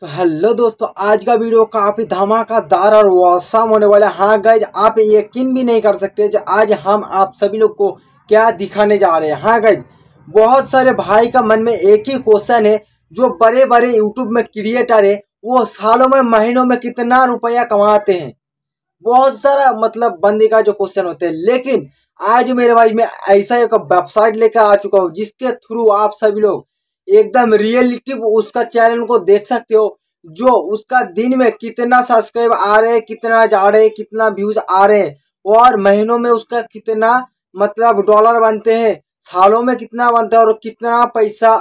तो हेलो दोस्तों आज का वीडियो काफ़ी धमाकादार और वॉसम होने वाला है हाँ गाइज आप यकीन भी नहीं कर सकते जो आज हम आप सभी लोग को क्या दिखाने जा रहे हैं हाँ गाइज बहुत सारे भाई का मन में एक ही क्वेश्चन है जो बड़े बड़े यूट्यूब में क्रिएटर है वो सालों में महीनों में कितना रुपया कमाते हैं बहुत सारा मतलब बंदे का जो क्वेश्चन होते हैं लेकिन आज मेरे भाई मैं ऐसा एक वेबसाइट लेकर आ चुका हूँ जिसके थ्रू आप सभी लोग एकदम रियलिटी उसका चैनल को देख सकते हो जो उसका दिन में कितना सब्सक्राइब आ रहे हैं कितना जा रहे हैं कितना व्यूज आ रहे हैं और महीनों में उसका कितना मतलब डॉलर बनते हैं सालों में कितना बनता है और कितना पैसा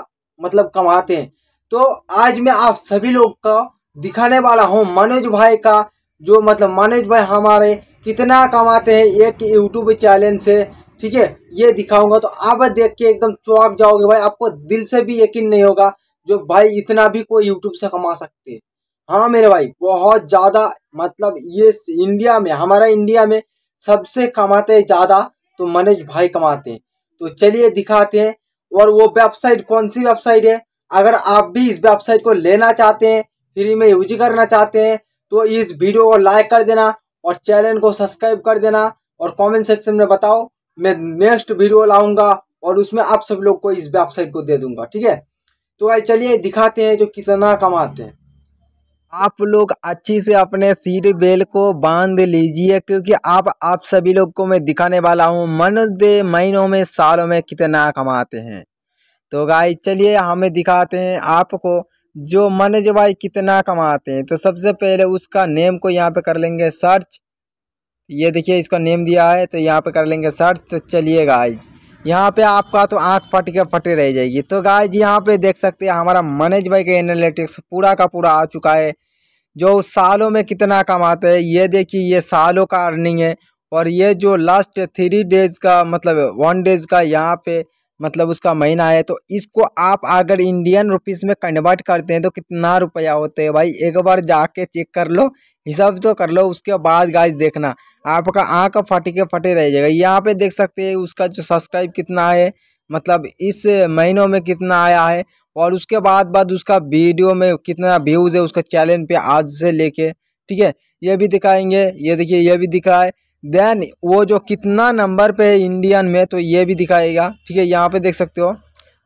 मतलब कमाते हैं तो आज मैं आप सभी लोग का दिखाने वाला हूँ मनोज भाई का जो मतलब मनोज भाई हमारे कितना कमाते हैं एक यूट्यूब चैनल से ठीक है ये दिखाऊंगा तो आप देख के एकदम चौक जाओगे भाई आपको दिल से भी यकीन नहीं होगा जो भाई इतना भी कोई यूट्यूब से कमा सकते हैं हाँ मेरे भाई बहुत ज़्यादा मतलब ये इंडिया में हमारा इंडिया में सबसे कमाते ज़्यादा तो मनोज भाई कमाते हैं तो चलिए दिखाते हैं और वो वेबसाइट कौन सी वेबसाइट है अगर आप भी इस वेबसाइट को लेना चाहते हैं फ्री में यूज करना चाहते हैं तो इस वीडियो को लाइक कर देना और चैनल को सब्सक्राइब कर देना और कमेंट सेक्शन में बताओ मैं नेक्स्ट वीडियो लाऊंगा और उसमें आप सब लोग को इस वेबसाइट को दे दूंगा ठीक है तो भाई चलिए दिखाते हैं जो कितना कमाते हैं आप लोग अच्छी से अपने सीट बेल को बांध लीजिए क्योंकि आप आप सभी लोग को मैं दिखाने वाला हूँ मनुष्य महीनों में सालों में कितना कमाते हैं तो भाई चलिए हमें दिखाते हैं आपको जो मनुज भाई कितना कमाते हैं तो सबसे पहले उसका नेम को यहाँ पे कर लेंगे सर्च ये देखिए इसका नेम दिया है तो यहाँ पे कर लेंगे सर्च तो चलिए गाइज यहाँ पे आपका तो आँख फट के फटे रह जाएगी तो गाइज यहाँ पे देख सकते हैं हमारा मनोज भाई का एनालिटिक्स पूरा का पूरा आ चुका है जो सालों में कितना कमाते हैं ये देखिए ये सालों का अर्निंग है और ये जो लास्ट थ्री डेज का मतलब वन डेज का यहाँ पे मतलब उसका महीना है तो इसको आप अगर इंडियन रुपीस में कन्वर्ट करते हैं तो कितना रुपया होते हैं भाई एक बार जाके चेक कर लो हिसाब तो कर लो उसके बाद गाइस देखना आपका आँख फटे के फटे रह जाएगा यहाँ पे देख सकते हैं उसका जो सब्सक्राइब कितना है मतलब इस महीनों में कितना आया है और उसके बाद बाद उसका वीडियो में कितना व्यूज़ है उसका चैनल पे आज से लेके ठीक है ये भी दिखाएंगे ये देखिए ये भी दिखा है देन वो जो कितना नंबर पे है इंडियन में तो ये भी दिखाएगा ठीक है यहाँ पे देख सकते हो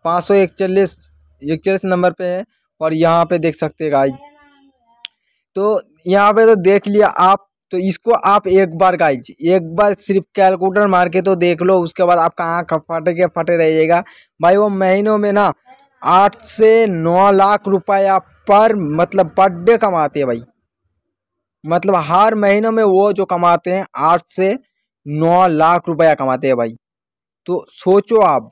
पाँच सौ इकचालीस इकचालीस नंबर पे है और यहाँ पे देख सकते हैं गाइज तो यहाँ पे तो देख लिया आप तो इसको आप एक बार गाइज एक बार सिर्फ कैलकुलेटर मार के तो देख लो उसके बाद आपका आँख फटे के फटे रह जाएगा भाई वो महीनों में ना आठ से नौ लाख रुपया पर मतलब पर डे कमाते हैं भाई मतलब हर महीने में वो जो कमाते हैं आठ से नौ लाख रुपया कमाते हैं भाई तो सोचो आप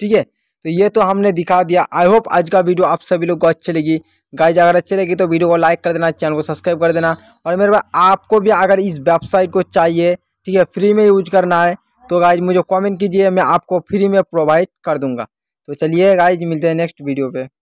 ठीक है तो ये तो हमने दिखा दिया आई होप आज का वीडियो आप सभी लोग को अच्छी लगी गाइज अगर अच्छी लगी तो वीडियो को लाइक कर देना चैनल को सब्सक्राइब कर देना और मेरे पास आपको भी अगर इस वेबसाइट को चाहिए ठीक है फ्री में यूज करना है तो गाइज मुझे कॉमेंट कीजिए मैं आपको फ्री में प्रोवाइड कर दूंगा तो चलिए गाइज मिलते हैं नेक्स्ट वीडियो पे